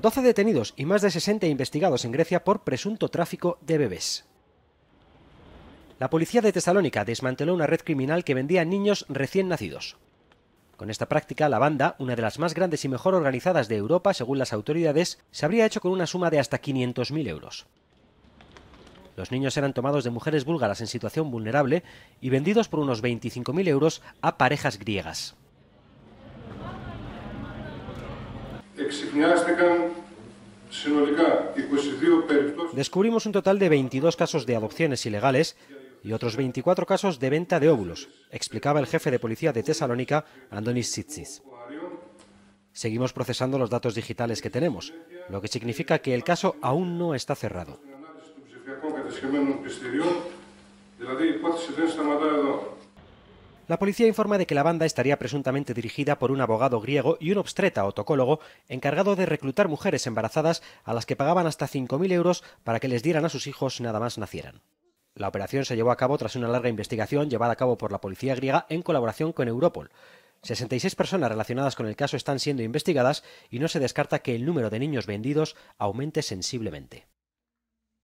12 detenidos y más de 60 investigados en Grecia por presunto tráfico de bebés. La policía de Tesalónica desmanteló una red criminal que vendía niños recién nacidos. Con esta práctica, la banda, una de las más grandes y mejor organizadas de Europa, según las autoridades, se habría hecho con una suma de hasta 500.000 euros. Los niños eran tomados de mujeres búlgaras en situación vulnerable y vendidos por unos 25.000 euros a parejas griegas. Descubrimos un total de 22 casos de adopciones ilegales y otros 24 casos de venta de óvulos, explicaba el jefe de policía de Tesalónica, Andonis Sitsis. Seguimos procesando los datos digitales que tenemos, lo que significa que el caso aún no está cerrado. La policía informa de que la banda estaría presuntamente dirigida por un abogado griego y un obstreta otocólogo encargado de reclutar mujeres embarazadas a las que pagaban hasta 5.000 euros para que les dieran a sus hijos nada más nacieran. La operación se llevó a cabo tras una larga investigación llevada a cabo por la policía griega en colaboración con Europol. 66 personas relacionadas con el caso están siendo investigadas y no se descarta que el número de niños vendidos aumente sensiblemente.